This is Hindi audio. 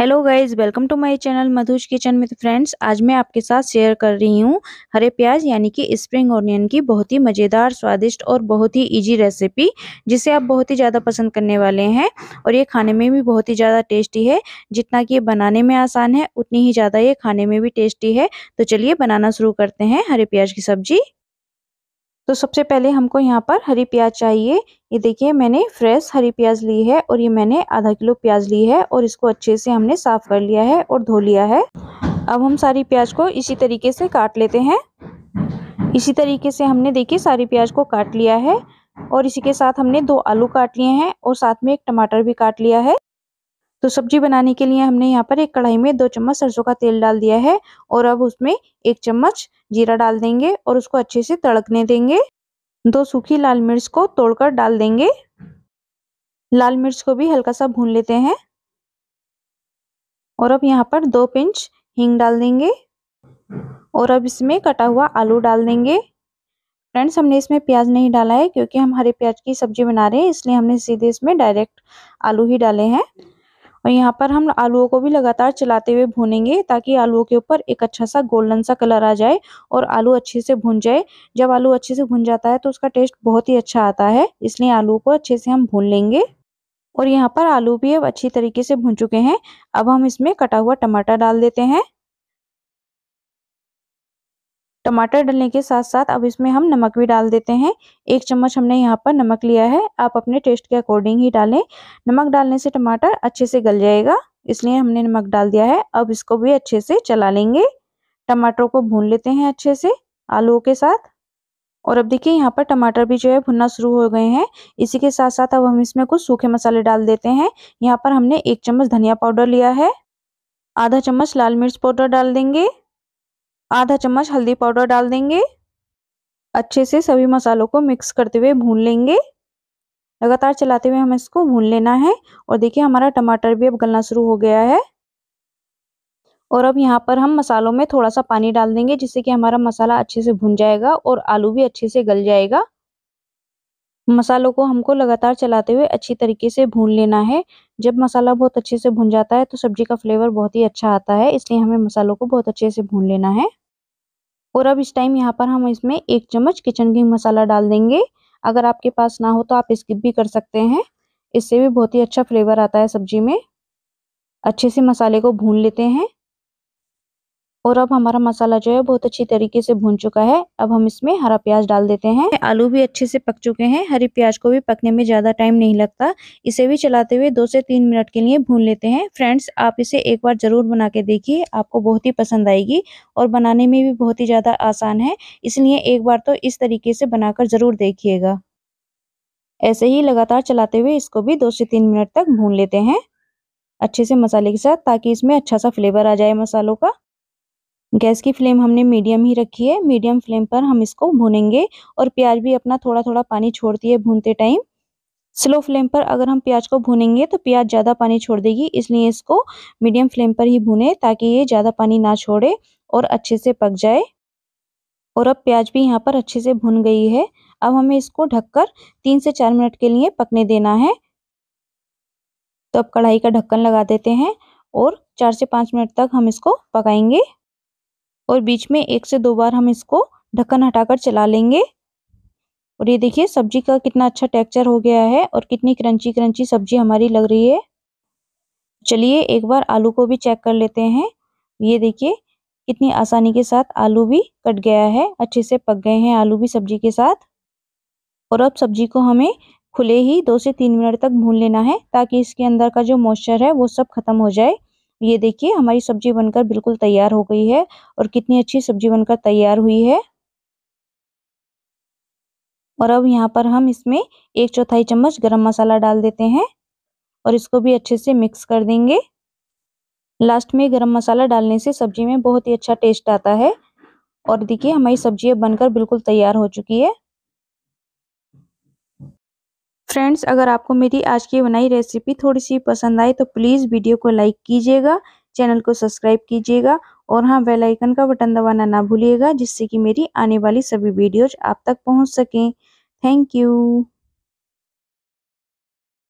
hello guys welcome to my channel Madhu's kitchen में फ्रेंड्स आज मैं आपके साथ शेयर कर रही हूँ हरे प्याज यानी कि स्प्रिंग ऑनियन की बहुत ही मज़ेदार स्वादिष्ट और बहुत ही इजी रेसिपी जिसे आप बहुत ही ज़्यादा पसंद करने वाले हैं और ये खाने में भी बहुत ही ज़्यादा टेस्टी है जितना कि ये बनाने में आसान है उतनी ही ज़्यादा ये खाने में भी टेस्टी है तो चलिए बनाना शुरू करते हैं हरे प्याज की सब्ज़ी तो सबसे पहले हमको यहाँ पर हरी प्याज चाहिए ये देखिए मैंने फ्रेश हरी प्याज ली है और ये मैंने आधा किलो प्याज ली है और इसको अच्छे से हमने साफ़ कर लिया है और धो लिया है अब हम सारी प्याज को इसी तरीके से काट लेते हैं इसी तरीके से हमने देखिए सारी प्याज को काट लिया है और इसी के साथ हमने दो आलू काट लिए हैं और साथ में एक टमाटर भी काट लिया है तो सब्जी बनाने के लिए हमने यहाँ पर एक कढ़ाई में दो चम्मच सरसों का तेल डाल दिया है और अब उसमें एक चम्मच जीरा डाल देंगे और उसको अच्छे से तड़कने देंगे दो सूखी लाल मिर्च को तोड़कर डाल देंगे लाल मिर्च को भी हल्का सा भून लेते हैं और अब यहाँ पर दो पिंच हींग डाल देंगे और अब इसमें कटा हुआ आलू डाल देंगे फ्रेंड्स हमने इसमें प्याज नहीं डाला है क्योंकि हम हरे प्याज की सब्जी बना रहे हैं इसलिए हमने सीधे इसमें डायरेक्ट आलू ही डाले हैं और यहाँ पर हम आलूओं को भी लगातार चलाते हुए भूनेंगे ताकि आलूओं के ऊपर एक अच्छा सा गोल्डन सा कलर आ जाए और आलू अच्छे से भून जाए जब आलू अच्छे से भून जाता है तो उसका टेस्ट बहुत ही अच्छा आता है इसलिए आलू को अच्छे से हम भून लेंगे और यहाँ पर आलू भी अब अच्छी तरीके से भून चुके हैं अब हम इसमें कटा हुआ टमाटर डाल देते हैं टमाटर डालने के साथ साथ अब इसमें हम नमक भी डाल देते हैं एक चम्मच हमने यहाँ पर नमक लिया है आप अपने टेस्ट के अकॉर्डिंग ही डालें नमक डालने से टमाटर अच्छे से गल जाएगा इसलिए हमने नमक डाल दिया है अब इसको भी अच्छे से चला लेंगे टमाटरों को भून लेते हैं अच्छे से आलूओं के साथ और अब देखिए यहाँ पर टमाटर भी जो है भुनना शुरू हो गए हैं इसी के साथ साथ अब हम इसमें कुछ सूखे मसाले डाल देते हैं यहाँ पर हमने एक चम्मच धनिया पाउडर लिया है आधा चम्मच लाल मिर्च पाउडर डाल देंगे आधा चम्मच हल्दी पाउडर डाल देंगे अच्छे से सभी मसालों को मिक्स करते हुए भून लेंगे लगातार चलाते हुए हमें इसको भून लेना है और देखिए हमारा टमाटर भी अब गलना शुरू हो गया है और अब यहाँ पर हम मसालों में थोड़ा सा पानी डाल देंगे जिससे कि हमारा मसाला अच्छे से भुन जाएगा और आलू भी अच्छे से गल जाएगा मसालों को हमको लगातार चलाते हुए अच्छी तरीके से भून लेना है जब मसाला बहुत अच्छे से भुन जाता है तो सब्जी का फ्लेवर बहुत ही अच्छा आता है इसलिए हमें मसालों को बहुत अच्छे से भून लेना है और अब इस टाइम यहाँ पर हम इसमें एक चम्मच किचन घी मसाला डाल देंगे अगर आपके पास ना हो तो आप स्किप भी कर सकते हैं इससे भी बहुत ही अच्छा फ्लेवर आता है सब्जी में अच्छे से मसाले को भून लेते हैं और अब हमारा मसाला जो है बहुत अच्छी तरीके से भून चुका है अब हम इसमें हरा प्याज डाल देते हैं आलू भी अच्छे से पक चुके हैं हरी प्याज को भी पकने में ज़्यादा टाइम नहीं लगता इसे भी चलाते हुए दो से तीन मिनट के लिए भून लेते हैं फ्रेंड्स आप इसे एक बार ज़रूर बना के देखिए आपको बहुत ही पसंद आएगी और बनाने में भी बहुत ही ज़्यादा आसान है इसलिए एक बार तो इस तरीके से बनाकर ज़रूर देखिएगा ऐसे ही लगातार चलाते हुए इसको भी दो से तीन मिनट तक भून लेते हैं अच्छे से मसाले के साथ ताकि इसमें अच्छा सा फ्लेवर आ जाए मसालों का गैस की फ्लेम हमने मीडियम ही रखी है मीडियम फ्लेम पर हम इसको भूनेंगे और प्याज भी अपना थोड़ा थोड़ा पानी छोड़ती है भूनते टाइम स्लो फ्लेम पर अगर हम प्याज को भूनेंगे तो प्याज ज़्यादा पानी छोड़ देगी इसलिए इसको मीडियम फ्लेम पर ही भूने ताकि ये ज़्यादा पानी ना छोड़े और अच्छे से पक जाए और अब प्याज भी यहाँ पर अच्छे से भुन गई है अब हमें इसको ढककर तीन से चार मिनट के लिए पकने देना है तो अब कढ़ाई का ढक्कन लगा देते हैं और चार से पाँच मिनट तक हम इसको पकाएंगे और बीच में एक से दो बार हम इसको ढक्कन हटाकर चला लेंगे और ये देखिए सब्जी का कितना अच्छा टेक्सचर हो गया है और कितनी क्रंची क्रंची सब्जी हमारी लग रही है चलिए एक बार आलू को भी चेक कर लेते हैं ये देखिए कितनी आसानी के साथ आलू भी कट गया है अच्छे से पक गए हैं आलू भी सब्जी के साथ और अब सब्जी को हमें खुले ही दो से तीन मिनट तक भून लेना है ताकि इसके अंदर का जो मॉइस्चर है वो सब खत्म हो जाए ये देखिए हमारी सब्जी बनकर बिल्कुल तैयार हो गई है और कितनी अच्छी सब्जी बनकर तैयार हुई है और अब यहाँ पर हम इसमें एक चौथाई चम्मच गरम मसाला डाल देते हैं और इसको भी अच्छे से मिक्स कर देंगे लास्ट में गरम मसाला डालने से सब्जी में बहुत ही अच्छा टेस्ट आता है और देखिए हमारी सब्जी बनकर बिल्कुल तैयार हो चुकी है फ्रेंड्स अगर आपको मेरी आज की बनाई रेसिपी थोड़ी सी पसंद आए तो प्लीज़ वीडियो को लाइक कीजिएगा चैनल को सब्सक्राइब कीजिएगा और हाँ बेल आइकन का बटन दबाना ना भूलिएगा जिससे कि मेरी आने वाली सभी वीडियोज आप तक पहुँच सकें थैंक यू